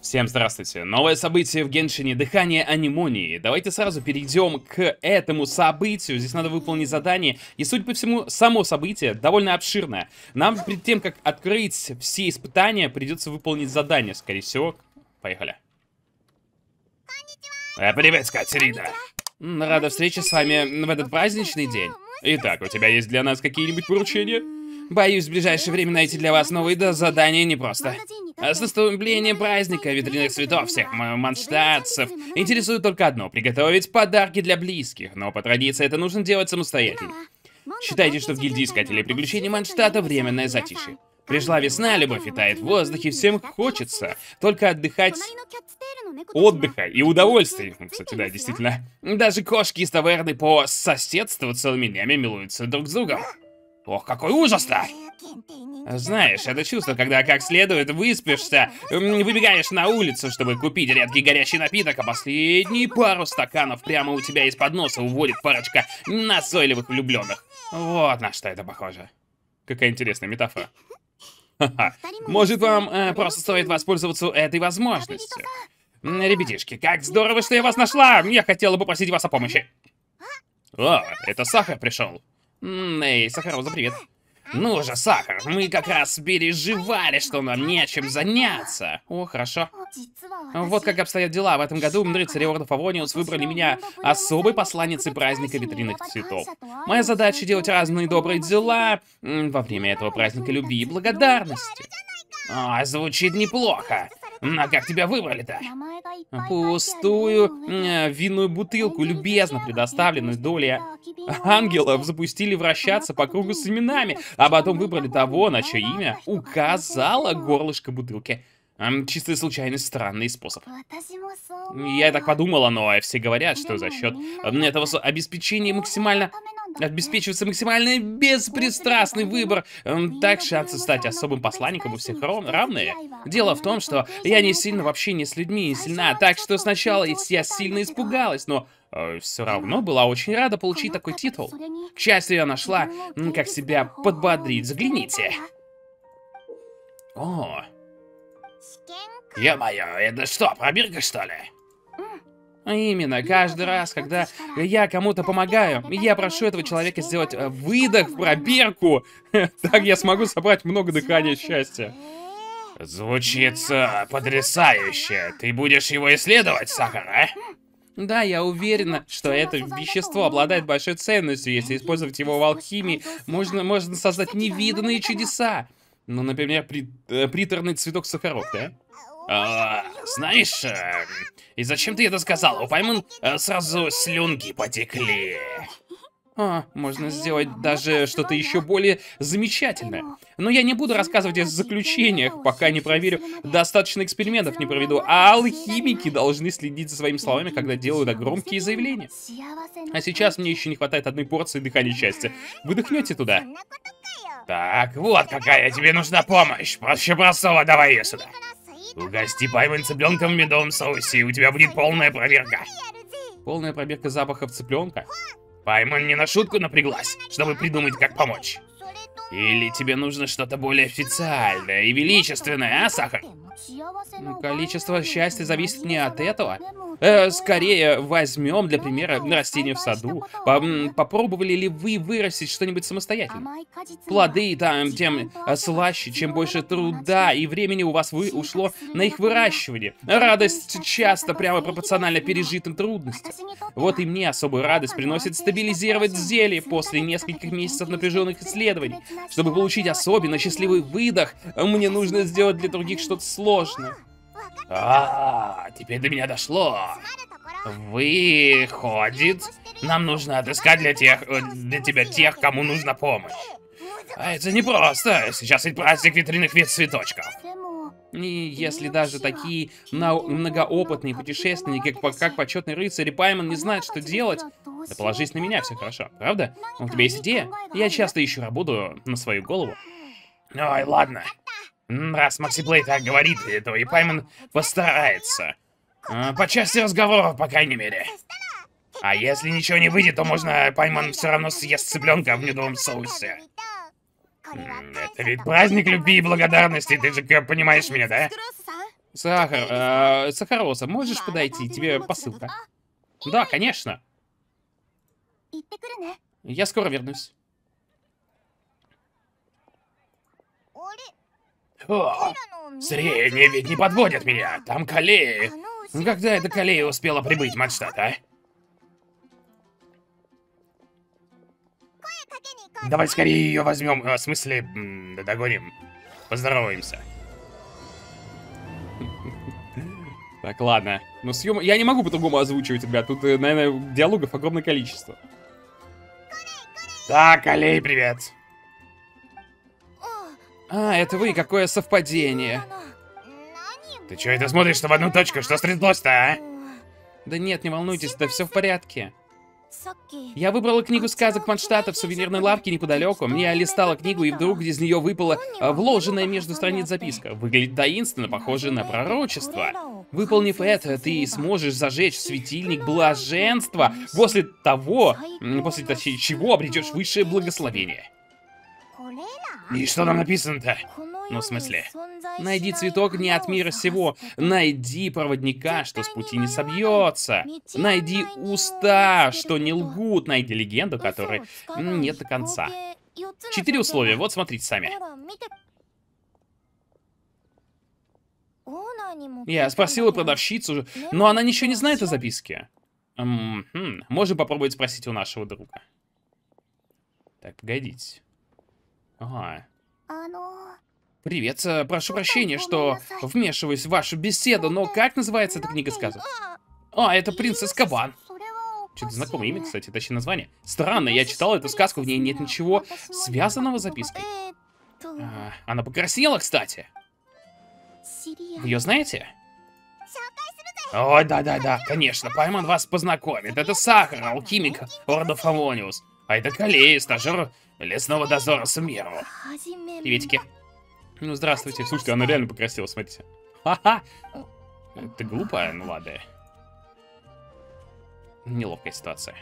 Всем здравствуйте! Новое событие в Геншине «Дыхание анимонии». Давайте сразу перейдем к этому событию. Здесь надо выполнить задание. И, судя по всему, само событие довольно обширное. Нам перед тем, как открыть все испытания, придется выполнить задание, скорее всего. Поехали. Э, привет, Катерина! Рада встрече с вами в этот праздничный день. Итак, у тебя есть для нас какие-нибудь поручения? Боюсь, в ближайшее время найти для вас новые задания непросто. А с наступлением праздника ветряных цветов всех манштатцев интересует только одно – приготовить подарки для близких, но по традиции это нужно делать самостоятельно. Считайте, что в гильдии искателей приключений Манштата временное затишье. Пришла весна, любовь витает в воздухе, всем хочется только отдыхать отдыха и удовольствий. Кстати, да, действительно. Даже кошки из таверны по соседству целыми днями милуются друг с другом. Ох, какой ужас-то! Знаешь, это чувство, когда как следует выспишься, выбегаешь на улицу, чтобы купить редкий горячий напиток, а последние пару стаканов прямо у тебя из-под носа уводит парочка назойливых влюбленных. Вот на что это похоже. Какая интересная метафора. Может, вам э, просто стоит воспользоваться этой возможностью? Ребятишки, как здорово, что я вас нашла! Я хотела бы просить вас о помощи. О, это Сахар пришел. Эй, Сахарова, за привет. А? Ну же, Сахар, мы как раз переживали, что нам нечем заняться. О, хорошо. Вот как обстоят дела. В этом году рыцари Ордов Авониус выбрали меня особой посланницей праздника витринных цветов. Моя задача делать разные добрые дела во время этого праздника любви и благодарности. А, звучит неплохо. А как тебя выбрали-то? Пустую э, винную бутылку, любезно предоставленную долей э, ангелов, запустили вращаться по кругу с именами, а потом выбрали того, на чье имя указало горлышко бутылки. Чистая случайный странный способ. Я так подумала, но все говорят, что за счет этого обеспечения максимально обеспечивается максимально беспристрастный выбор. Так шансы стать особым посланником у всех равные. Дело в том, что я не сильно вообще не с людьми а сильна, так что сначала я сильно испугалась, но э, все равно была очень рада получить такой титул. К счастью, я нашла, как себя подбодрить. Загляните. О. Ё-моё, это что, пробирка, что ли? А именно, ну, каждый раз, когда я кому-то помогаю, я прошу этого человека сделать э, выдох в пробирку. Так я смогу собрать много дыхания счастья. Звучит э, потрясающе. Ты будешь его исследовать, Сахар, а? Да, я уверена, что это вещество обладает большой ценностью. Если использовать его в алхимии, можно, можно создать невиданные чудеса. Ну, например, при, э, приторный цветок сахаров, да? Э, знаешь, э, и зачем ты это сказал? У Паймон э, сразу слюнки потекли. А, можно сделать даже что-то еще более замечательное. Но я не буду рассказывать о заключениях, пока не проверю, достаточно экспериментов не проведу. А алхимики должны следить за своими словами, когда делают громкие заявления. А сейчас мне еще не хватает одной порции дыхания счастья. Выдохнете туда? Так, вот какая тебе нужна помощь. Проще простого, давай ее сюда. Угости пойман цыпленком в медовом соусе, и у тебя будет полная проверка. Полная проверка запахов цыпленка? Пайман не на шутку напряглась, чтобы придумать, как помочь. Или тебе нужно что-то более официальное и величественное, а, Сахар? Но ну, количество счастья зависит не от этого, Э, скорее возьмем для примера растение в саду. попробовали ли вы вырастить что-нибудь самостоятельно? Плоды там тем э, слаще, чем больше труда и времени у вас вы ушло на их выращивание. Радость часто прямо пропорционально пережитым трудностям. Вот и мне особую радость приносит стабилизировать зелье после нескольких месяцев напряженных исследований. Чтобы получить особенно счастливый выдох, мне нужно сделать для других что-то сложное. А, теперь до меня дошло. Выходит, нам нужно отыскать для тех, э, для тебя тех, кому нужна помощь. А это не просто. Сейчас ведь праздник ветряных вид цветочков. И если даже такие многоопытные путешественники, как, как почетный рыцарь и Пайман, не знают, что делать, да положись на меня, все хорошо, правда? У тебя есть идея? Я часто ищу работу на свою голову. Ой, ладно. Раз Макси Блей так говорит, то и Пайман постарается. А, по части разговоров, по крайней мере. А если ничего не выйдет, то можно Пайман все равно съест цыпленка в медовом соусе. Это ведь праздник любви и благодарности, ты же понимаешь меня, да? Сахар, э, Сахароса, можешь подойти? Тебе посылка. Да, конечно. Я скоро вернусь. Фу. Средний ведь не подводят меня. Там Калея. Когда эта Калея успела прибыть, Матштадт, а? Давай скорее ее возьмем, э, в смысле, догоним. Поздороваемся. Так, ладно. Но ну, съем... Я не могу по-другому озвучивать, ребят. Тут, э, наверное, диалогов огромное количество. Да, Колей, привет. А, это вы, какое совпадение. Ты чё это смотришь-то в одну точку? Что стряслось-то, а? Да нет, не волнуйтесь, да все в порядке. Я выбрала книгу сказок Манштата в сувенирной лавке неподалеку. Мне листала книгу, и вдруг из нее выпала э, вложенная между страниц записка. Выглядит таинственно, похоже на пророчество. Выполнив это, ты сможешь зажечь светильник блаженства после того, после точнее, чего обретешь высшее благословение. И что там написано-то? Ну, в смысле? Найди цветок не от мира сего. Найди проводника, что с пути не собьется. Найди уста, что не лгут. Найди легенду, которой нет до конца. Четыре условия, вот смотрите сами. Я спросила продавщицу, но она ничего не знает о записке. М -м -м. Можем попробовать спросить у нашего друга. Так, погодите. Ага. Привет, э, прошу прощения, что вмешиваюсь в вашу беседу, но как называется эта книга сказок? А, а это принцесс Кабан. Что-то знакомое имя, кстати, точнее название. Странно, я читал эту сказку, в ней нет ничего связанного с запиской. А, она покраснела, кстати. Вы ее знаете? Ой, да-да-да, конечно, пойман вас познакомит. Это Сахар, алхимик Орда Фавониус. А это Калей, стажер Лесного дозора с миру. Приветики. Ну, здравствуйте. Слушайте, она реально покрасила, смотрите. Ха-ха! Это глупо, ну ладно. Неловкая ситуация.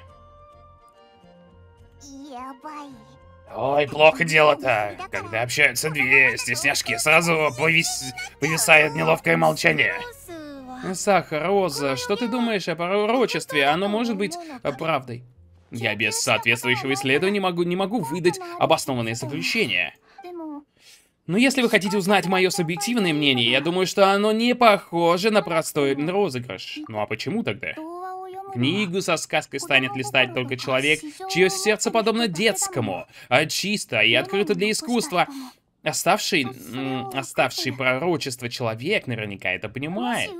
Ой, плохо дело-то. Когда общаются две стесняшки, сразу повис... повисает неловкое молчание. Сахар, Роза, что ты думаешь о пророчестве? Оно может быть э, правдой. Я без соответствующего исследования могу, не могу выдать обоснованные заключения. Но если вы хотите узнать мое субъективное мнение, я думаю, что оно не похоже на простой розыгрыш. Ну а почему тогда? Книгу со сказкой станет листать только человек, чье сердце подобно детскому, а чисто и открыто для искусства. Оставший, оставший пророчество человек наверняка это понимает.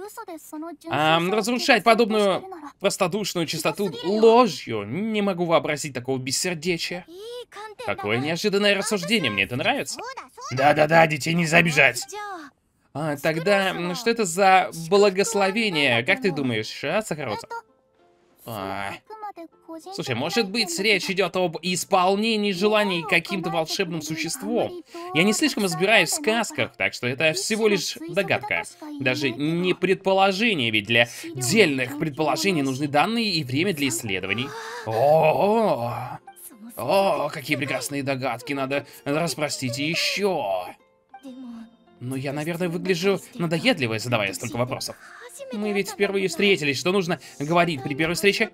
А разрушать подобную простодушную чистоту ложью не могу вообразить такого бессердечия. Какое неожиданное рассуждение, мне это нравится. Да-да-да, детей не обижать. А, тогда что это за благословение, как ты думаешь, а, Сахародзо? Слушай, может быть, речь идет об исполнении желаний каким-то волшебным существом. Я не слишком разбираюсь в сказках, так что это всего лишь догадка. Даже не предположение, ведь для дельных предположений нужны данные и время для исследований. О, -о, -о. О какие прекрасные догадки, надо распростить еще. Но я, наверное, выгляжу надоедливой, задавая столько вопросов. Мы ведь впервые встретились, что нужно говорить при первой встрече?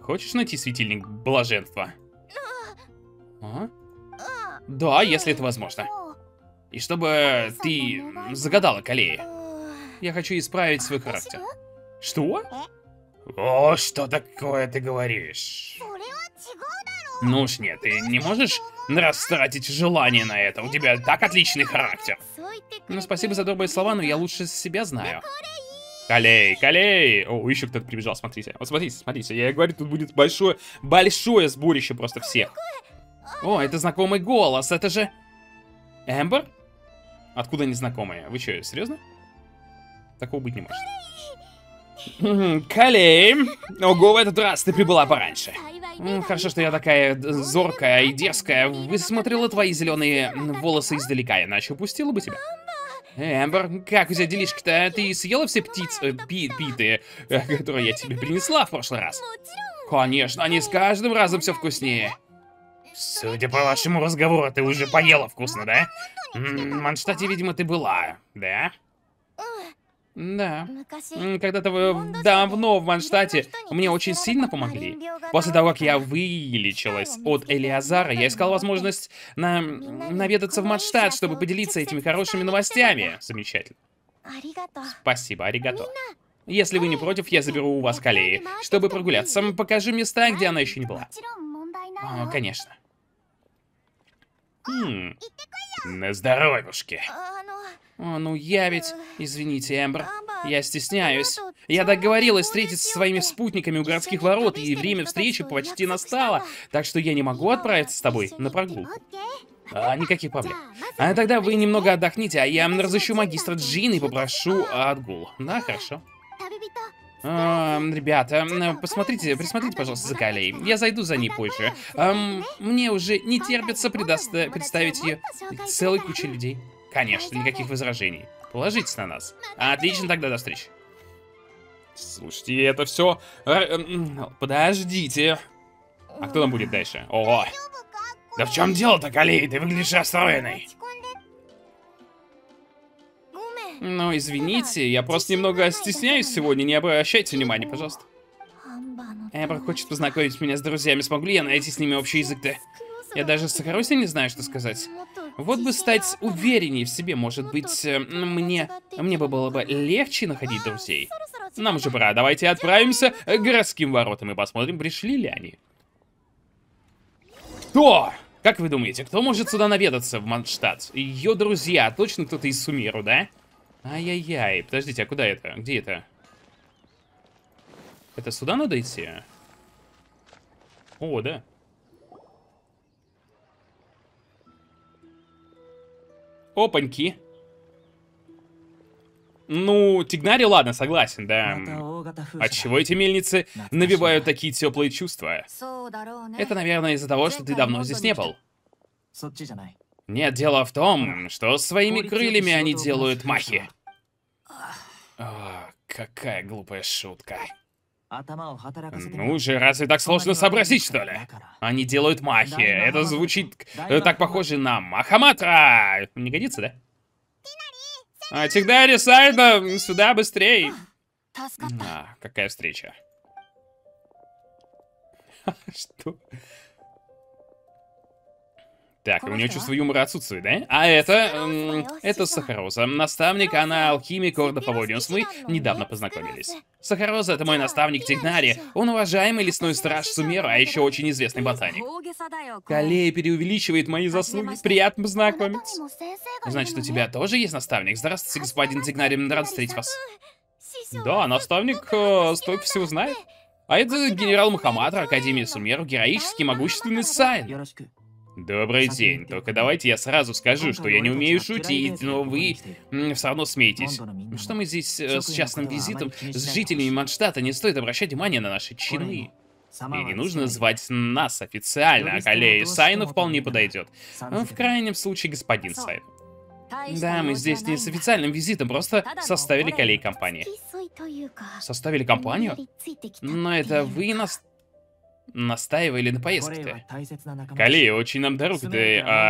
Хочешь найти светильник блаженства? А? Да, если это возможно. И чтобы ты загадала Калея. Я хочу исправить свой характер. Что? О, что такое ты говоришь? Ну уж нет, ты не можешь растратить желание на это. У тебя так отличный характер. Ну, спасибо за добрые слова, но я лучше себя знаю. Колей, колей! О, еще кто-то прибежал, смотрите. Вот смотрите, смотрите, я говорю, тут будет большое, большое сборище просто всех. О, это знакомый голос, это же... Эмбер? Откуда незнакомые? Вы что, серьезно? Такого быть не может. Колей! Ого, в этот раз ты прибыла пораньше. Хорошо, что я такая зоркая и дерзкая. Высмотрела твои зеленые волосы издалека, иначе упустила бы тебя. Эмбер, как у тебя делишки-то? Ты съела все птиц... Э, пи, э, которые я тебе принесла в прошлый раз? Конечно, они с каждым разом все вкуснее. Судя по вашему разговору, ты уже поела вкусно, да? В Манштате, видимо, ты была, да? Да. Когда-то давно в Манштате мне очень сильно помогли. После того, как я вылечилась от Элиазара, я искал возможность на... наведаться в Манштат, чтобы поделиться этими хорошими новостями. Замечательно. Спасибо, аригато. Если вы не против, я заберу у вас Калеи, чтобы прогуляться. Покажи места, где она еще не была. А, О, конечно. А, М -м, на здоровьюшке. А, ну, о, а, ну я ведь... Извините, Эмбер. Я стесняюсь. Я договорилась встретиться со своими спутниками у городских ворот, и время встречи почти настало, так что я не могу отправиться с тобой на прогулку. А, никаких проблем. А тогда вы немного отдохните, а я разыщу магистра Джин и попрошу отгул. Да, хорошо. Эм, ребята, посмотрите, присмотрите, пожалуйста, за Калей. Я зайду за ней позже. Эм, мне уже не терпится представить ее целой куче людей. Конечно, никаких возражений. Положитесь на нас. Отлично, тогда до встречи. Слушайте, это все... Э, подождите. А кто там будет дальше? Ого. Да в чем дело-то, Калей? Ты выглядишь расстроенной. Ну, извините, я просто немного стесняюсь сегодня. Не обращайте внимания, пожалуйста. Эбра хочет познакомить меня с друзьями. Смогли я найти с ними общий язык-то? Я даже с Сахарусей не знаю, что сказать. Вот бы стать увереннее в себе, может быть, э, мне... Мне бы было бы легче находить друзей. Нам же пора, давайте отправимся к городским воротам и посмотрим, пришли ли они. Кто? Как вы думаете, кто может сюда наведаться в Манштадт? Ее друзья, точно кто-то из Сумеру, да? Ай-яй-яй, подождите, а куда это? Где это? Это сюда надо идти? О, да. Опаньки. Ну, Тигнари, ладно, согласен, да. От а чего эти мельницы навевают такие теплые чувства? Это, наверное, из-за того, что ты давно здесь не был. Нет, дело в том, что своими крыльями они делают махи. О, какая глупая шутка. Ну же, разве так сложно сообразить, что ли? Они делают махи. Это звучит так похоже на Махаматра. Не годится, да? А, Тигдари, Сайда, сюда быстрее. А, какая встреча. Что? Так, у нее чувство юмора отсутствует, да? А это... это Сахароза. Наставник, она алхимик Орда Фаводиус. Мы недавно познакомились. Сахароза — это мой наставник Тигнари. Он уважаемый лесной страж Сумеру, а еще очень известный ботаник. Калея переувеличивает мои заслуги. Приятно познакомиться. Значит, у тебя тоже есть наставник? Здравствуйте, господин Тигнари, рад встретить вас. Да, наставник ну э, столько всего знает. А это генерал Мухаммад, Академии Сумеру, героически могущественный Сайн. Добрый день, только давайте я сразу скажу, что я не умею шутить, но вы все равно смеетесь. Что мы здесь э, с частным визитом с жителями Манштата? Не стоит обращать внимание на наши чины. И не нужно звать нас официально, а Калея Сайну вполне подойдет. Ну, в крайнем случае, господин Сайн. Да, мы здесь не с официальным визитом, просто составили колей компании. Составили компанию? Но это вы нас настаивали на поездке. Калия очень нам дорог, да,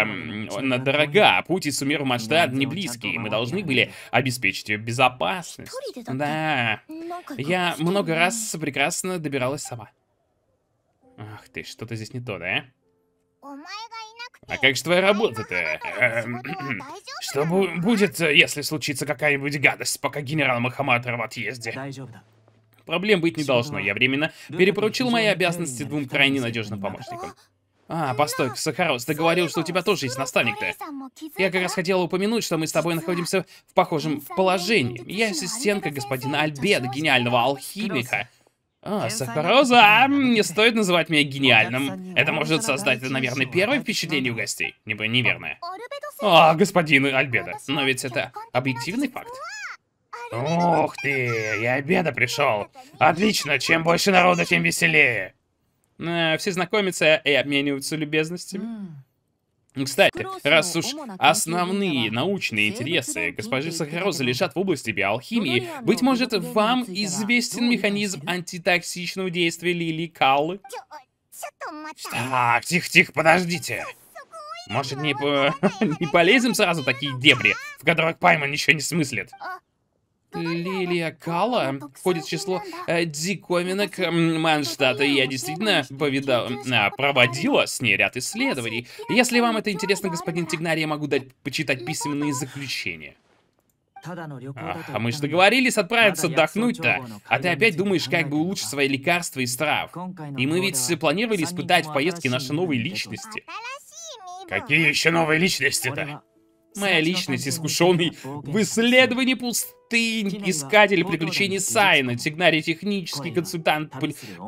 э, дорога, путь из Сумеру Мачтад не близкий, мы должны были обеспечить ее безопасность. Да, я много раз прекрасно добиралась сама. Ах ты, что-то здесь не то, да? А как же твоя работа-то? Эм, что будет, э, если случится какая-нибудь гадость, пока генерал Махамад в отъезде? Проблем быть не должно. Я временно перепоручил мои обязанности двум крайне надежным помощникам. А, постой, Сахарос, ты говорил, что у тебя тоже есть наставник-то. Я как раз хотела упомянуть, что мы с тобой находимся в похожем положении. Я ассистентка а господина Альбеда, гениального алхимика. А, Сахароза, не стоит называть меня гениальным. Это может создать, наверное, первое впечатление у гостей. Небо неверное. А, господин Альбеда, но ведь это объективный факт. Ух ты, я обеда пришел. Отлично, чем больше народу, тем веселее. Э, все знакомятся и обмениваются любезностями. Кстати, раз уж основные научные интересы госпожи Сахарозы лежат в области биоалхимии, угу. быть угу. может, угу. вам известен механизм антитоксичного действия Лили Каллы? Так, тихо-тихо, подождите. Может, не, по... не полезем сразу такие дебри, в которых Пайман ничего не смыслит? Э, Лилия Кала входит в число э, диковинок э, Манштата, и я действительно повидал, проводила с ней ряд исследований. Если вам это интересно, господин Тигнари, я могу дать почитать письменные заключения. А, мы же договорились отправиться отдохнуть-то. А ты опять думаешь, как бы улучшить свои лекарства и страв? И мы ведь планировали испытать в поездке наши новые личности. Какие еще новые личности-то? Моя личность, искушенный в исследовании пуст ты искатель ну, приключений Сайна, Тигнари технический консультант,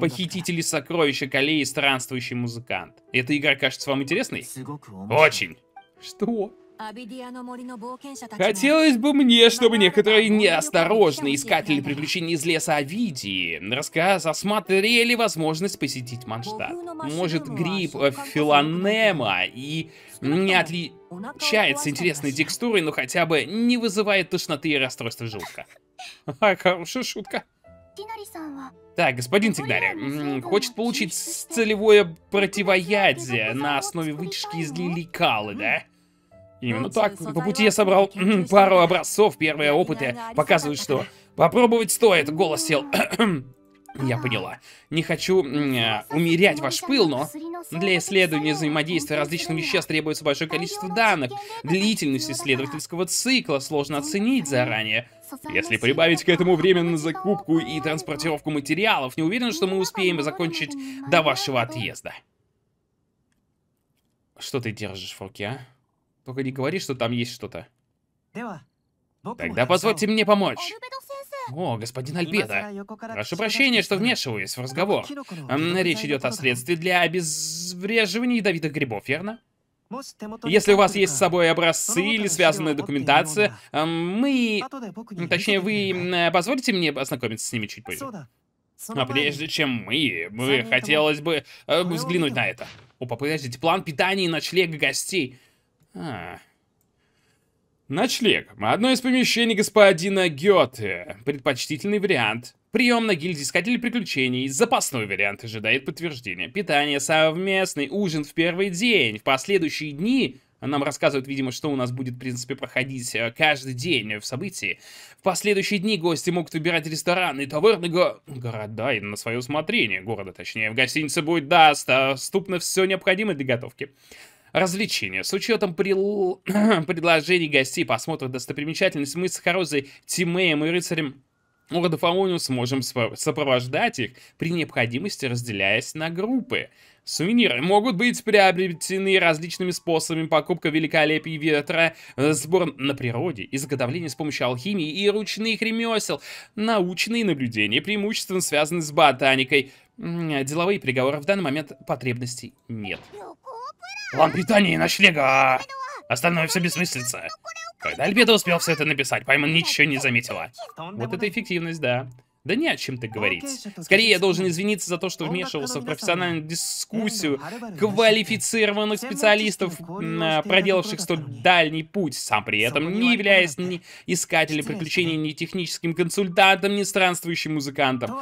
похитители сокровища Калеи, странствующий музыкант. Эта игра кажется вам интересной? Очень. Что? Хотелось бы мне, чтобы некоторые неосторожные искатели приключений из леса Авидии рассказ осмотрели возможность посетить Манштадт. Может, гриб филонема и не отличается интересной текстурой, но хотя бы не вызывает тошноты и расстройства желудка. Хорошая шутка. Так, господин Тигнари, хочет получить целевое противоядие на основе вытяжки из лиликалы, да? Именно так. По пути я собрал пару образцов, первые опыты показывают, что попробовать стоит. Голос сел. Я поняла. Не хочу э, умерять ваш пыл, но для исследования взаимодействия различных веществ требуется большое количество данных. Длительность исследовательского цикла сложно оценить заранее. Если прибавить к этому время на закупку и транспортировку материалов, не уверен, что мы успеем закончить до вашего отъезда. Что ты держишь в руке, а? Только не говори, что там есть что-то. Тогда позвольте мне помочь. О, господин Альбеда. Прошу прощения, что вмешиваюсь в разговор. Речь идет о средстве для обезвреживания ядовитых грибов, верно? Если у вас есть с собой образцы или связанная документация, мы... А точнее, вы э, позволите мне ознакомиться с ними чуть позже? Но а прежде чем мы, мы хотелось бы э, взглянуть на это. О, подождите, план питания и ночлега гостей. А. Ночлег. Одно из помещений господина Гёте. Предпочтительный вариант. Прием на гильдии искателей приключений. Запасной вариант ожидает подтверждения. Питание, совместный ужин в первый день. В последующие дни нам рассказывают, видимо, что у нас будет, в принципе, проходить э, каждый день в событии. В последующие дни гости могут выбирать рестораны и таверны го... города и на свое усмотрение города, точнее. В гостинице будет доступно все необходимое для готовки развлечения. С учетом прел... предложений гостей, посмотров достопримечательностей, мы с Харозой, Тимеем и рыцарем Лорда Фаониус сможем сопровождать их, при необходимости разделяясь на группы. Сувениры могут быть приобретены различными способами покупка великолепий ветра, э, сбор на природе, изготовление с помощью алхимии и ручных ремесел. Научные наблюдения преимущественно связаны с ботаникой. Деловые приговоры в данный момент потребностей нет. План питания и ночлега! А остальное все бессмыслица. Когда Альбеда успел все это написать, Пайман ничего не заметила. Вот это эффективность, да. Да не о чем ты говорить. Скорее, я должен извиниться за то, что вмешивался в профессиональную дискуссию квалифицированных специалистов, проделавших столь дальний путь, сам при этом не являясь ни искателем приключений, ни техническим консультантом, ни странствующим музыкантом.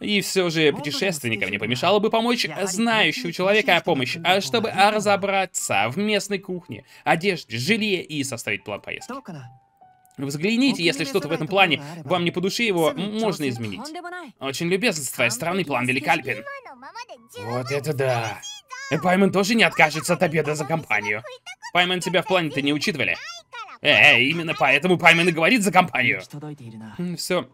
И все же путешественникам не помешало бы помочь знающего человека о помощи, а чтобы разобраться в местной кухне, одежде, жилье и составить план поездки. Взгляните, если что-то в этом плане вам не по душе, его можно изменить. Очень любезно с твоей стороны, план великолепен. Вот это да. Э, Пайман тоже не откажется от обеда за компанию. Пайман тебя в плане-то не учитывали. Э, э, именно поэтому Пайман и говорит за компанию. Все,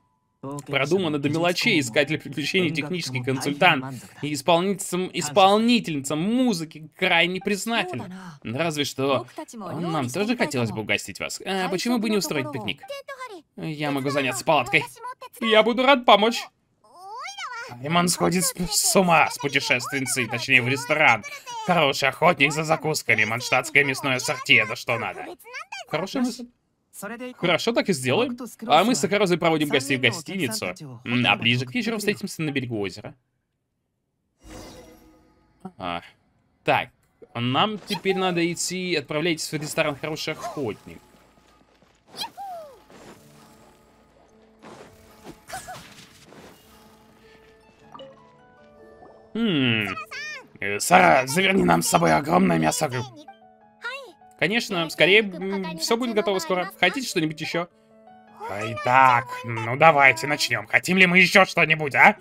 Продумано до мелочей, искатель приключений, технический консультант и исполнительница, исполнительница музыки крайне признательны. Разве что ну, нам тоже хотелось бы угостить вас. А почему бы не устроить пикник? Я могу заняться палаткой. Я буду рад помочь. Айман сходит с, с ума с путешественницей, точнее в ресторан. Хороший охотник за закусками, манштатское мясное сорти, это что надо. Хорошая мысль. Хорошо, так и сделаем. А мы с Акарозой проводим гостей в гостиницу. А ближе к вечеру встретимся на берегу озера. А. Так, нам теперь надо идти, отправляйтесь в ресторан «Хороший охотник». Хм. Сара, заверни нам с собой огромное мясо Конечно, скорее, все будет готово скоро. Хотите что-нибудь еще? Итак, ну давайте начнем. Хотим ли мы еще что-нибудь, а?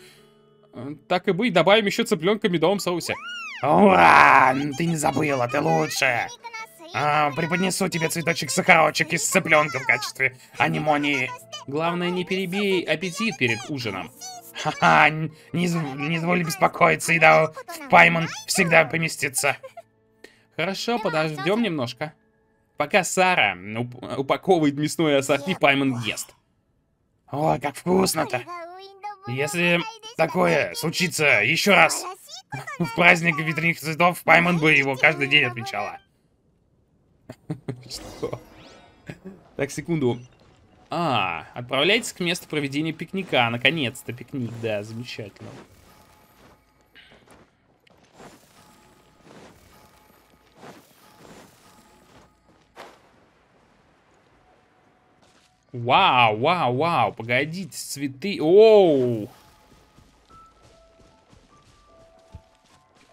Э, так и быть, добавим еще цыпленка в медовом соусе. Ура! Ты не забыла, ты лучше. А, преподнесу тебе цветочек-сахарочек из цыпленка в качестве анимонии. Главное, не перебей аппетит перед ужином. Ха-ха, не, не изволь беспокоиться, еда в пайман всегда поместится. Хорошо, подождем немножко. Пока Сара уп упаковывает мясное ассорти, Паймон ест. О, как вкусно-то. Если такое случится еще раз в праздник ветряных цветов, Паймон бы его каждый день отмечала. Что? Так, секунду. А, отправляйтесь к месту проведения пикника. Наконец-то пикник, да, замечательно. Вау, вау, вау, погодите, цветы. Оу!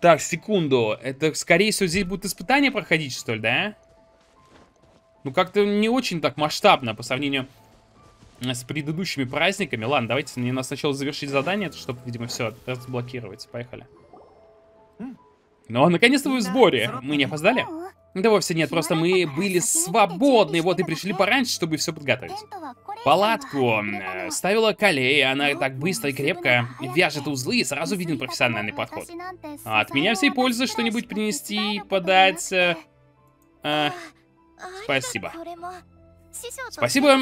Так, секунду. Это, скорее всего, здесь будут испытания проходить, что ли, да? Ну, как-то не очень так масштабно по сравнению с предыдущими праздниками. Ладно, давайте мне надо сначала завершить задание, чтобы, видимо, все разблокировать. Поехали. Ну, а, наконец-то вы в сборе. Мы не опоздали? Да вовсе нет, просто мы были свободны, вот и пришли пораньше, чтобы все подготовить. Палатку э, ставила Калея, она так быстро и крепко вяжет узлы, и сразу виден профессиональный подход. А от меня всей пользы что-нибудь принести, подать... Э, э, спасибо. Спасибо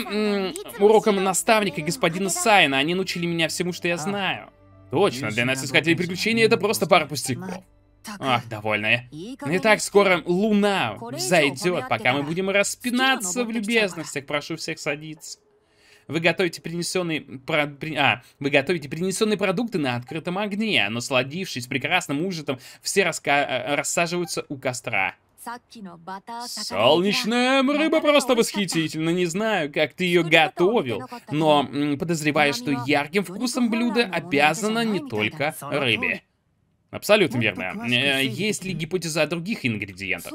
урокам наставника господина Сайна, они научили меня всему, что я знаю. Точно, для нас искателей приключений это просто пара пустяков. Ах, довольная. Не так скоро луна взойдет, пока мы будем распинаться в любезностях. Прошу всех садиться. Вы готовите принесенные, про, а, вы готовите принесенные продукты на открытом огне. Насладившись прекрасным ужином, все раска, э, рассаживаются у костра. Солнечная рыба просто восхитительна, Не знаю, как ты ее готовил, но подозреваю, что ярким вкусом блюда обязана не только рыбе. Абсолютно верно. Э, есть ли гипотеза о других ингредиентах?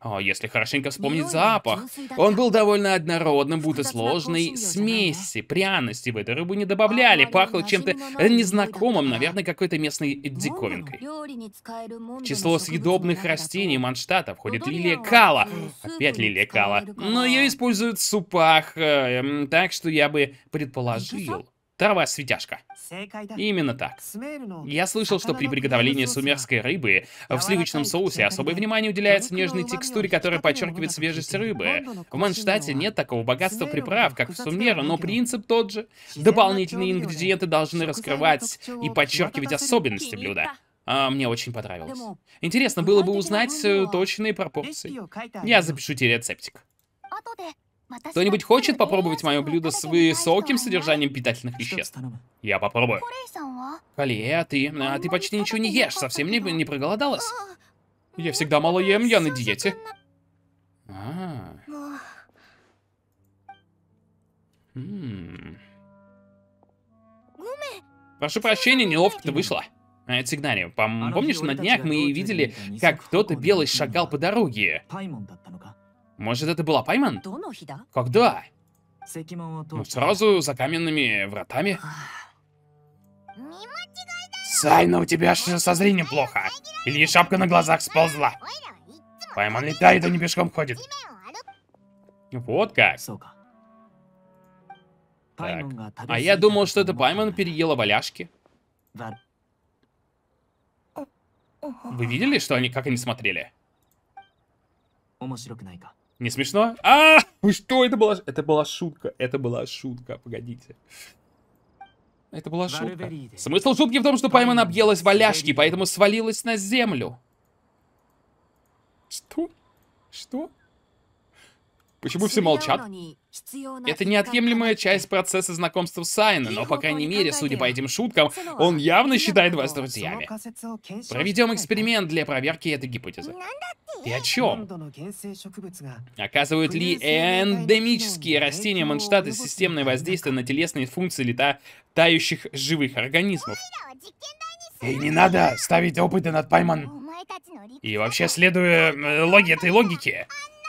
О, если хорошенько вспомнить запах. Он был довольно однородным, будто сложной смеси, пряности в этой рыбу не добавляли. Пахло чем-то незнакомым, наверное, какой-то местной диковинкой. В число съедобных растений Манштата входит лилия кала. Опять лилия кала. Но ее используют в супах, эм, так что я бы предположил, Трава светяшка. Именно так. Я слышал, что при приготовлении сумерской рыбы в сливочном соусе особое внимание уделяется нежной текстуре, которая подчеркивает свежесть рыбы. В Манштате нет такого богатства приправ, как в Сумеро, но принцип тот же. Дополнительные ингредиенты должны раскрывать и подчеркивать особенности блюда. А, мне очень понравилось. Интересно было бы узнать э, точные пропорции. Я запишу тебе рецептик. А кто-нибудь хочет попробовать мое блюдо с высоким содержанием питательных веществ? Я попробую. Калия, а ты? А ты почти ничего не ешь, совсем не, не проголодалась? Я всегда мало ем, я на диете. А. М хм. -м. Прошу прощения, неловко-то вышло. Э, Цигнари, помнишь, на днях мы видели, как кто-то белый шагал по дороге? Может, это была Пайман? Когда? Ну, сразу за каменными вратами. Сайна, у тебя со зрением плохо. Или шапка на глазах сползла. Пайман летает, а не пешком ходит. Вот как. Так. А я думал, что это Пайман переела валяшки. Вы видели, что они, как они смотрели? Не смешно? А, вы что это было? Это была шутка. Это была шутка. Погодите. Это была шутка. Смысл шутки в том, что Паймон объелась валяшки, поэтому свалилась на землю. Что? Что? Почему все молчат? Это неотъемлемая часть процесса знакомства с Сайна, но, по крайней мере, судя по этим шуткам, он явно считает вас друзьями. Проведем эксперимент для проверки этой гипотезы. И о чем? Оказывают ли эндемические растения Манштата системное воздействие на телесные функции лета тающих живых организмов? И не надо ставить опыты над пойман. И вообще, следуя э, логике этой логике,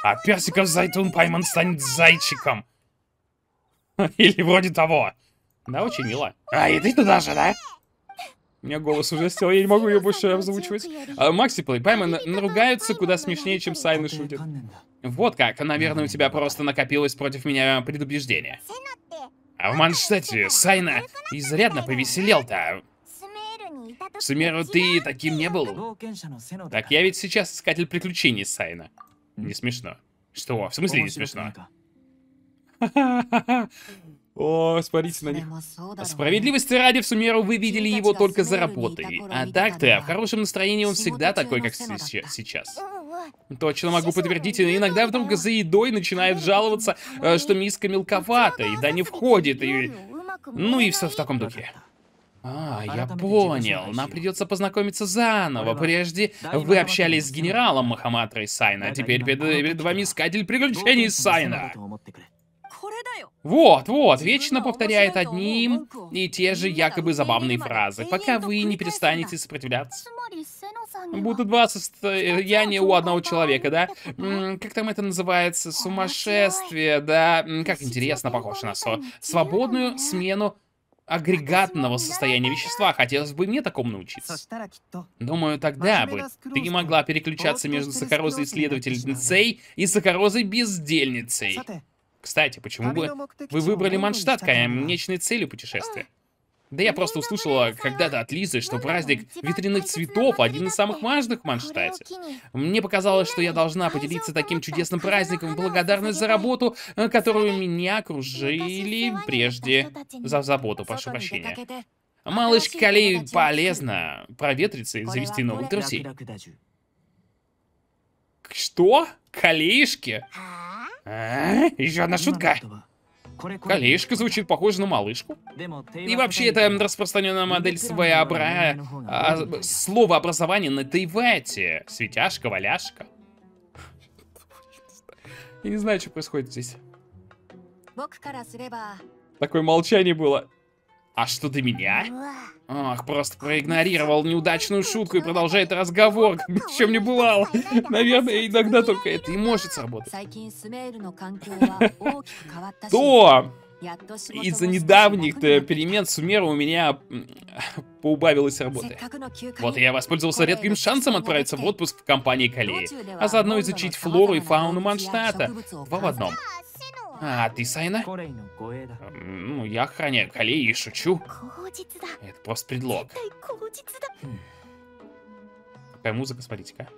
а персиков зайтун пойман станет зайчиком. Или вроде того. Да, очень мило. А, и ты туда же, да? У меня голос уже сел, я не могу ее больше озвучивать. А, Макси Макси Пайман наругается куда смешнее, чем Сайны шутит. Вот как, наверное, у тебя просто накопилось против меня предубеждение. А в Манштете Сайна изрядно повеселел-то. Сумеру, ты таким не был? Так я ведь сейчас искатель приключений Сайна. Не смешно. Что? В смысле не смешно? О, смотрите на них. Справедливости ради, в Сумеру вы видели его только за работой, А так-то, в хорошем настроении он всегда такой, как сейчас. Точно могу подтвердить, иногда вдруг за едой начинает жаловаться, э, что миска мелковата, еда не входит, и... Ну и все в таком духе. А, а, я понял. Нам придется познакомиться заново. Прежде вы общались с генералом Махаматрой Сайна, а теперь перед, перед вами искатель приключений Сайна. Вот, вот, вечно повторяет одним и те же якобы забавные фразы, пока вы не перестанете сопротивляться. Будто два состояния у одного человека, да? Как там это называется? Сумасшествие, да? Как интересно похоже на со. Свободную смену агрегатного состояния вещества. Хотелось бы мне такому научиться. Думаю, тогда бы ты не могла переключаться между сахарозой-исследовательницей и сахарозой-бездельницей. Кстати, почему бы вы выбрали Манштадт конечной целью путешествия? Да я просто услышала когда-то от Лизы, что праздник ветряных цветов один из самых важных в Манштате. Мне показалось, что я должна поделиться таким чудесным праздником в благодарность за работу, э, которую меня окружили прежде. За заботу, прошу прощения. Малышка Калей полезно проветриться и завести новых друзей. Что? Калейшки? А? Еще одна шутка. Колешка звучит похоже на малышку. И вообще, это распространенная модель своеобра... А, слово образования на Тайвате. Светяшка, валяшка. Я не знаю, что происходит здесь. Такое молчание было. А что ты меня? Ах, просто проигнорировал ну неудачную шутку и продолжает разговор, как ни чем не ну бывало. Наверное, иногда только это и может сработать. То из-за недавних э, перемен Сумера у меня поубавилось работы. Вот я воспользовался редким шансом отправиться в отпуск в компании коллеги, а заодно изучить флору и фауну Манштата. Два в одном. А, ты Сайна? Ну, я охраняю Халей и шучу. Это просто предлог. Хм. Какая музыка, смотрите-ка.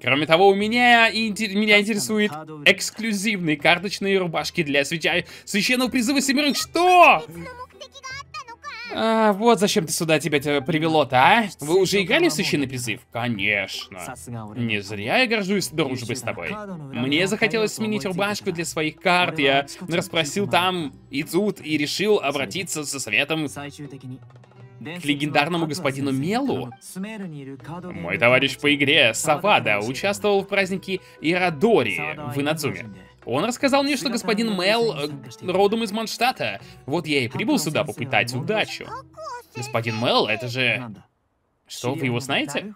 Кроме того, у меня, инте меня интересуют эксклюзивные карточные рубашки для свеча священного призыва Семерых. Что? А, вот зачем ты сюда тебя, привело-то, а? Вы уже играли в священный призыв? Конечно. Не зря я горжусь дружбой с тобой. Мне захотелось сменить рубашку для своих карт. Я расспросил там и тут, и решил обратиться со советом к легендарному господину Мелу. Мой товарищ по игре, Савада, участвовал в празднике Ирадори в Инадзуме. Он рассказал мне, что господин Мел э, родом из Манштата. Вот я и прибыл сюда попытать удачу. Господин Мел, это же... Что, вы его знаете?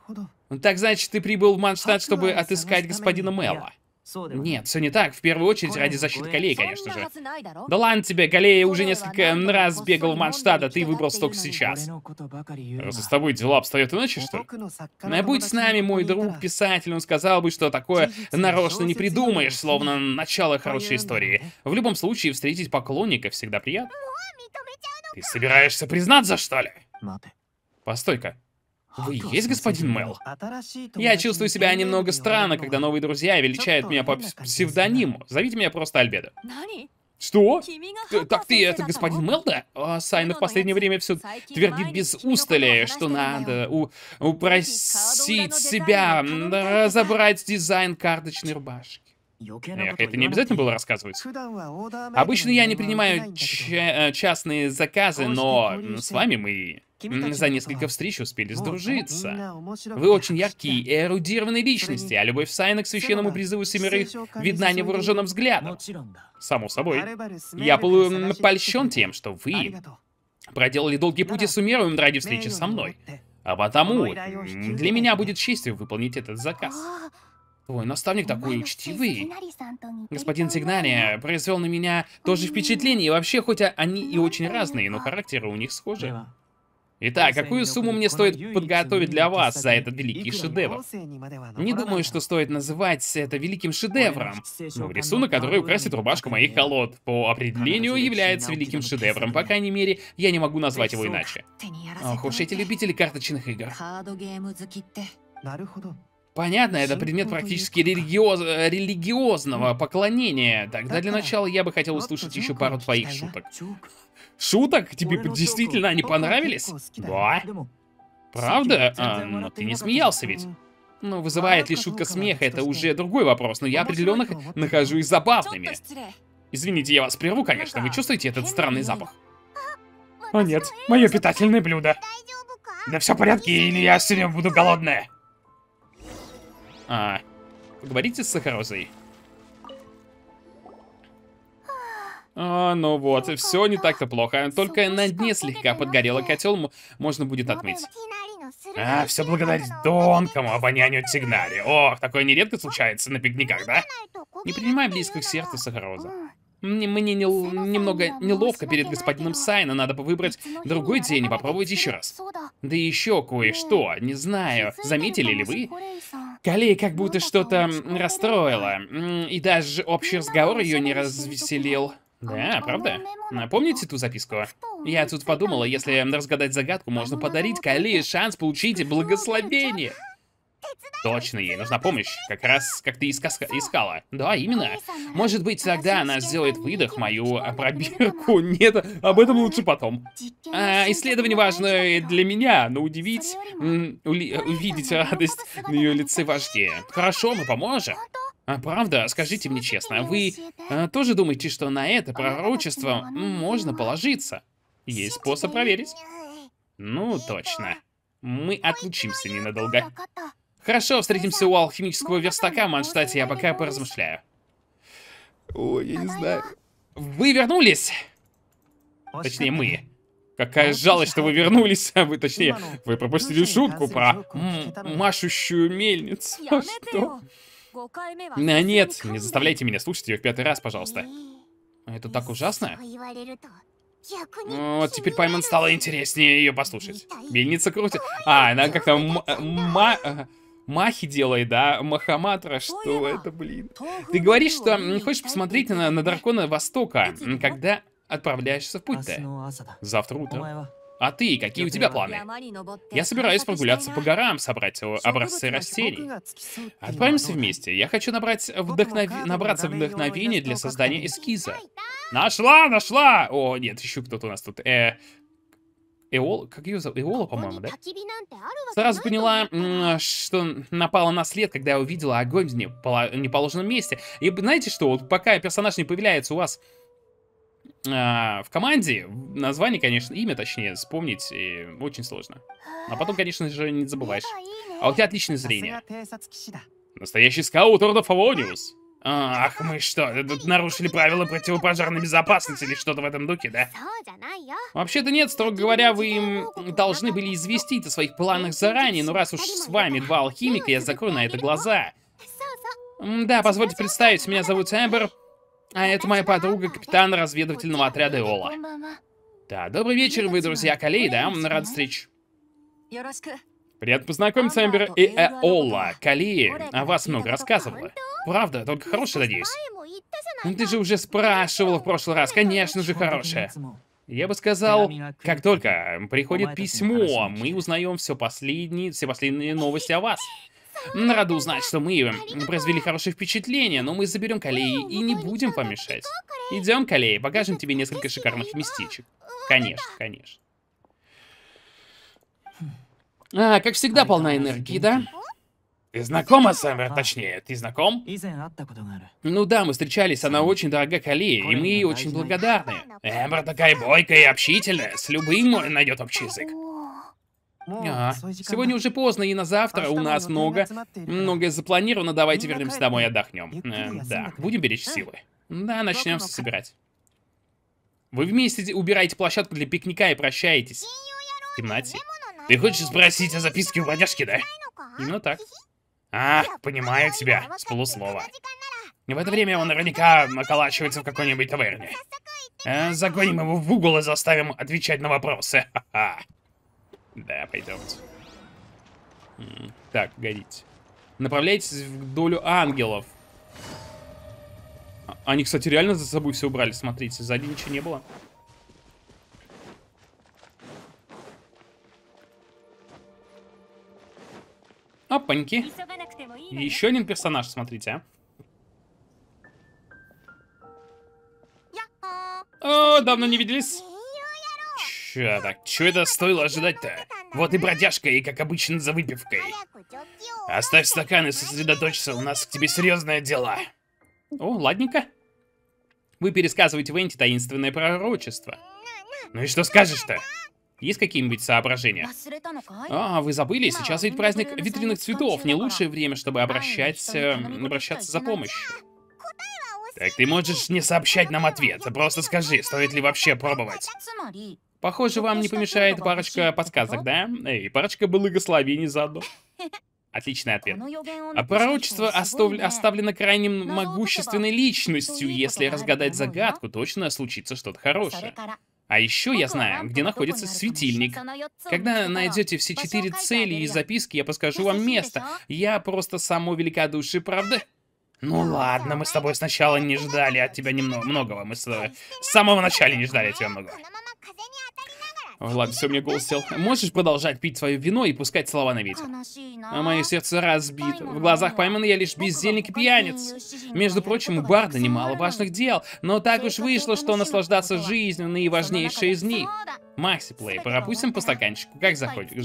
Ну, так значит, ты прибыл в Манштат, чтобы отыскать господина Мела? Нет, все не так. В первую очередь ради защиты Галеи, конечно же. Да ладно тебе, Галея уже несколько раз бегал в Манштада, ты выбрал только сейчас. Разве с тобой дела обстоят ну иначе, что ли? Ну будь с нами, мой друг, писатель, он сказал бы, что такое нарочно не придумаешь, словно начало хорошей истории. В любом случае, встретить поклонника всегда приятно. Ну а, а ты собираешься признаться, что ли? Постой-ка. Вы есть господин Мел? Я чувствую себя немного странно, когда новые друзья величают меня по псевдониму. Зовите меня просто Альбедо. Что? так ты это господин Мел, да? А, Сайна в последнее время все твердит без устали, что надо у, упросить себя разобрать дизайн карточной рубашки. Эх, это не обязательно было рассказывать. Обычно я не принимаю э, частные заказы, но с вами мы за несколько встреч успели сдружиться. Вы очень яркие и эрудированные личности, а любовь Сайна к священному призыву семерых видна невооруженным взглядом. Само собой. Я был польщен тем, что вы проделали долгий ну путь и суммируем ради встречи со мной. А потому для меня будет честью выполнить этот заказ. А! Твой наставник такой учтивый. Господин Сигнари, произвел на меня тоже м-м. впечатление, и вообще, хоть они и очень разные, но характеры у них схожи. Итак, какую сумму мне стоит подготовить для вас за этот великий шедевр? Не думаю, что стоит называть это великим шедевром. Но ну, рисунок, который украсит рубашку моих колод, по определению является великим шедевром. По крайней мере, я не могу назвать его иначе. Ох уж эти любители карточных игр. Понятно, это предмет практически религиоз... религиозного хм. поклонения. Тогда для начала я бы хотел услышать еще пару твоих шуток шуток? Тебе ну действительно они понравились? Да. Правда? А, но ну, ты не смеялся ведь. Но ну, вызывает ли шутка смеха, это уже другой вопрос, но я определенно нахожу их забавными. Извините, я вас прерву, конечно, вы чувствуете этот странный запах? О нет, мое питательное блюдо. Да все в порядке, или я все время буду голодная. А, поговорите с Сахарозой. А, ну вот, все не так-то плохо. Только на дне слегка подгорело котел, можно будет отмыть. А, все благодаря тонкому а обонянию Тигнари. Ох, такое нередко случается на пикниках, да? Не принимай близко к сердцу Сахароза. Мне, мне не, немного неловко перед господином Сайна, надо выбрать другой день и попробовать еще раз. Да еще кое-что, не знаю, заметили ли вы? Калей как будто что-то расстроила, и даже общий разговор ее не развеселил. Да, правда? Напомните ту записку? Я тут подумала, если разгадать загадку, можно подарить Кали шанс получить благословение. Точно, ей нужна помощь, как раз как ты искала. Да, именно. Может быть, тогда она сделает выдох мою пробирку. Нет, об этом лучше потом. А, исследование важно для меня, но удивить, увидеть радость на ее лице важнее. Хорошо, мы поможем. А правда, скажите мне честно, вы а, тоже думаете, что на это пророчество можно положиться? Есть способ проверить. Ну, точно. Мы отлучимся ненадолго. Хорошо, встретимся у алхимического верстака в Манштате, я пока поразмышляю. Ой, я не знаю. Вы вернулись? Точнее, мы. Какая жалость, что вы вернулись. А вы, точнее, вы пропустили шутку про машущую мельницу. Что? На нет, не заставляйте меня слушать ее в пятый раз, пожалуйста. Это так ужасно. Вот теперь Паймон стало интереснее ее послушать. Мельница крутит. А, она как-то э, э, махи делает, да? Махаматра, что это, блин? Ты говоришь, что хочешь посмотреть на, на дракона Востока, когда отправляешься в путь-то? Завтра утром. А ты, какие у тебя планы? Я собираюсь прогуляться по горам, собрать э, образцы растений. Отправимся вместе. Я хочу набрать вдохнов... набраться вдохновения для создания эскиза. Нашла, нашла! О, нет, еще кто-то у нас тут. Э, Эола, как ее зовут? Эола, по-моему, да? Сразу поняла, что напала на след, когда я увидела огонь в неположенном месте. И знаете что, вот пока персонаж не появляется у вас а, в команде название, конечно, имя, точнее, вспомнить и очень сложно. А потом, конечно же, не забываешь. А у тебя отличное зрение. Настоящий скаут Орда Фавониус. ах, мы что, тут нарушили правила противопожарной безопасности или что-то в этом духе, да? Вообще-то нет, строго говоря, вы им должны были известить о своих планах заранее, но раз уж с вами два алхимика, я закрою на это глаза. Да, позвольте представить, меня зовут Эмбер, а это моя подруга, капитан разведывательного отряда Эола. Да, добрый вечер, вы друзья Калейда. Рад встреч. Приятно познакомиться, Эмбер и Эола. Калии о вас много рассказывала. Правда, только хорошая, надеюсь. Ну, ты же уже спрашивала в прошлый раз. Конечно же, хорошая. Я бы сказал, как только приходит письмо, мы узнаем все последние, все последние новости о вас. Рада узнать, что мы э, произвели хорошее впечатление, но мы заберем Калеи ну, и не будем помешать. Идем, Калеи, покажем тебе несколько шикарных местечек. Конечно, конечно. А, как всегда, полна энергии, да? Ты знакома с точнее, ты знаком? А ну да, мы встречались, она очень дорога Кали, и мы ей очень благодарны. Эмбер такая бойкая и общительная, с любым найдет общий язык. А, сегодня уже поздно, и на завтра а у нас много, многое запланировано. Давайте ну, вернемся домой и отдохнем. Э, да, будем беречь силы. Да, начнем собирать. Вы вместе убираете площадку для пикника и прощаетесь. В темноте. Ты хочешь спросить о записке у водяшки, да? Именно так. А, понимаю тебя, с полуслова. В это время он наверняка околачивается в какой-нибудь таверне. Э, загоним его в угол и заставим отвечать на вопросы. Ха-ха. Да, пойдемте. Так, годите. Направляйтесь в долю ангелов. А, они, кстати, реально за собой все убрали, смотрите. Сзади ничего не было. Опаньки. Еще один персонаж, смотрите, а. О, давно не виделись. Ща так, чё это стоило ожидать-то? Вот и бродяжка, и как обычно за выпивкой. Оставь стакан и сосредоточься, у нас к тебе серьезное дело. О, ладненько. Вы пересказываете Венти таинственное пророчество. Ну и что скажешь-то? Есть какие-нибудь соображения? А, вы забыли, сейчас ведь праздник ветреных цветов. Не лучшее время, чтобы обращать, обращаться за помощью. Так ты можешь не сообщать нам ответ. а Просто скажи, стоит ли вообще пробовать? Похоже, вам не помешает парочка подсказок, да? И парочка благословений заодно. Отличный ответ. А пророчество оставлено крайне могущественной личностью. Если разгадать загадку, точно случится что-то хорошее. А еще я знаю, где находится светильник. Когда найдете все четыре цели и записки, я подскажу вам место. Я просто само великодушие, правда? Ну ладно, мы с тобой сначала не ждали от тебя немного, многого. Мы с с самого начала не ждали от тебя многого. Влад, все, мне голос сел. Можешь продолжать пить свое вино и пускать слова на ветер? А мое сердце разбито. В глазах Паймана я лишь бездельник и пьяниц. Между прочим, у Барда немало важных дел, но так уж вышло, что наслаждаться жизнью наиважнейшее из них. Макси Плей, пропустим по стаканчику, как закончишь.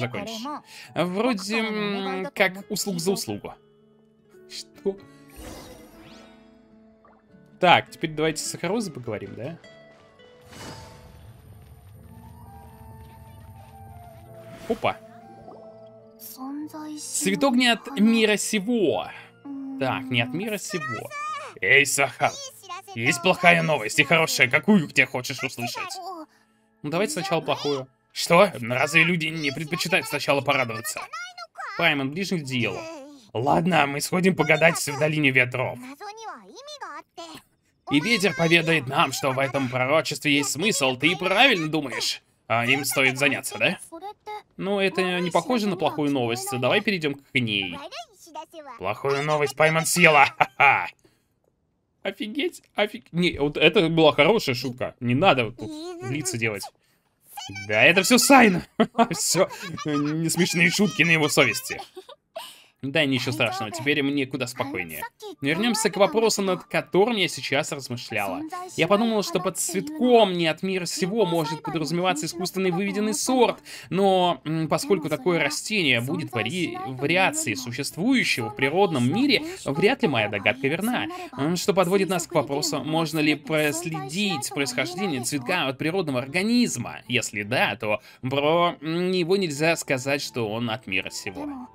Вроде как услуг за услугу. Что? Так, теперь давайте с Сахарозой поговорим, да? Опа. Цветок не от мира сего. Так, не от мира сего. Эй, Сахар, есть плохая новость и хорошая. Какую ты хочешь услышать? Ну, давайте сначала плохую. Что? Разве люди не предпочитают сначала порадоваться? Пайман, ближе к делу. Ладно, мы сходим погадать в долине ветров. И ветер поведает нам, что в этом пророчестве есть смысл. Ты правильно думаешь? а, им стоит заняться, да? Ну, это не похоже на плохую новость. Давай перейдем к ней. Плохую новость Пайман съела. Ха-ха. Офигеть, Не, вот это была хорошая шутка. Не надо тут лица делать. Да, это все Сайн. все не смешные шутки на его совести. Ну да, ничего страшного, теперь мне куда спокойнее. Вернемся к вопросу, над которым я сейчас размышляла. Я подумала, что под цветком не от мира сего может подразумеваться искусственный выведенный сорт, но поскольку такое растение будет вари... вариацией существующего в природном мире, вряд ли моя догадка верна. Что подводит нас к вопросу, можно ли проследить происхождение цветка от природного организма? Если да, то про него нельзя сказать, что он от мира сего.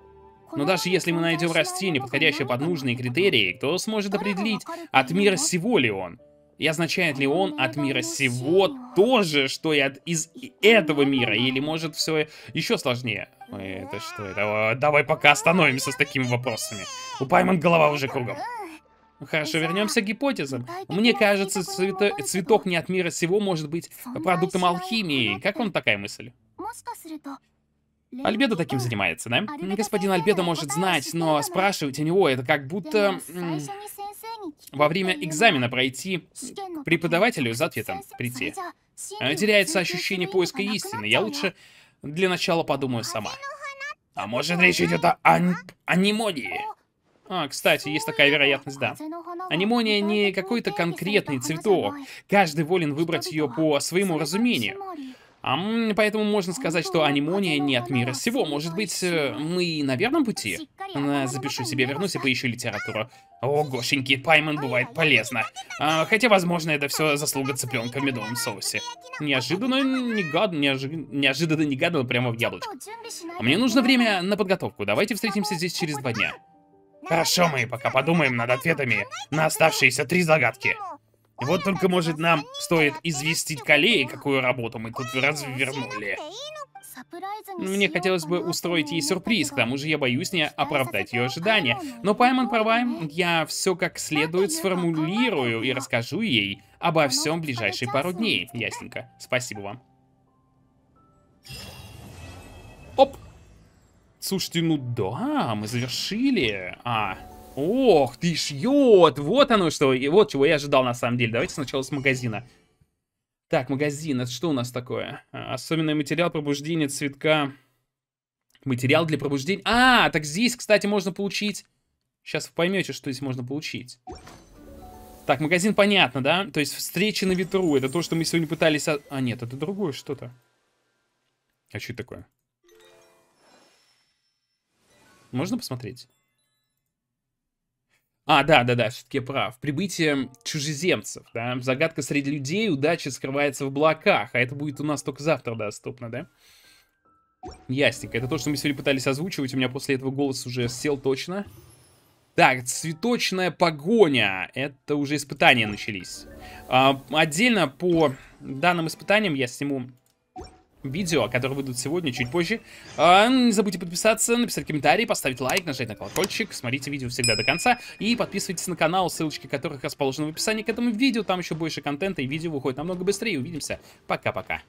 Но даже если мы найдем растение, подходящее под нужные критерии, кто сможет определить, от мира сего ли он? И означает ли он от мира сего тоже, что и от из этого мира? Или может все еще сложнее? Ой, это что? Это... Давай пока остановимся с такими вопросами. У Пайман голова уже кругом. Ну, хорошо, вернемся к гипотезам. Мне кажется, цвето... цветок не от мира сего может быть продуктом алхимии. Как вам такая мысль? Альбедо таким занимается, да? Господин Альбедо может знать, но спрашивать у него это как будто во время экзамена пройти к преподавателю за ответом прийти. Э, теряется ощущение поиска истины. Я лучше для начала подумаю сама. А может речь идет о ан анимонии? А, кстати, есть такая вероятность, да. Анимония не какой-то конкретный цветок. Каждый волен выбрать ее по своему разумению. А поэтому можно ну, сказать, что анимония не от мира сего. Может быть, э, мы на верном пути? Э, запишу себе, вернусь и поищу литературу. О, гошеньки, пайман бывает полезно. А, хотя, возможно, это все заслуга цыпленка в медовом соусе. Неожиданно, негадно, неожи... неожиданно, негаданно прямо в яблочко. А мне нужно время на подготовку. Давайте встретимся здесь через два дня. Хорошо, мы пока подумаем над ответами на оставшиеся три загадки. И вот только, может, нам стоит известить коллеги, какую работу мы тут развернули. Мне хотелось бы устроить ей сюрприз, к тому же я боюсь не оправдать ее ожидания. Но Пайман Провайм, я все как следует сформулирую и расскажу ей обо всем ближайшие пару дней. Ясненько. Спасибо вам. Оп! Слушайте, ну да, мы завершили. А, Ох, ты шьет! вот оно что, и вот чего я ожидал на самом деле. Давайте сначала с магазина. Так, магазин, это что у нас такое? А, особенный материал пробуждения цветка. Материал для пробуждения. А, так здесь, кстати, можно получить... Сейчас вы поймете, что здесь можно получить. Так, магазин понятно, да? То есть встречи на ветру, это то, что мы сегодня пытались... А, нет, это другое что-то. А что это такое? Можно посмотреть? А, да, да, да, все-таки прав. Прибытие чужеземцев, да? Загадка среди людей, удача скрывается в облаках, а это будет у нас только завтра доступно, да? Ясненько. Это то, что мы сегодня пытались озвучивать, у меня после этого голос уже сел точно. Так, цветочная погоня. Это уже испытания начались. А, отдельно по данным испытаниям я сниму видео, которые выйдут сегодня, чуть позже. А, не забудьте подписаться, написать комментарий, поставить лайк, нажать на колокольчик, смотрите видео всегда до конца и подписывайтесь на канал, ссылочки которых расположены в описании к этому видео. Там еще больше контента и видео выходит намного быстрее. Увидимся. Пока-пока.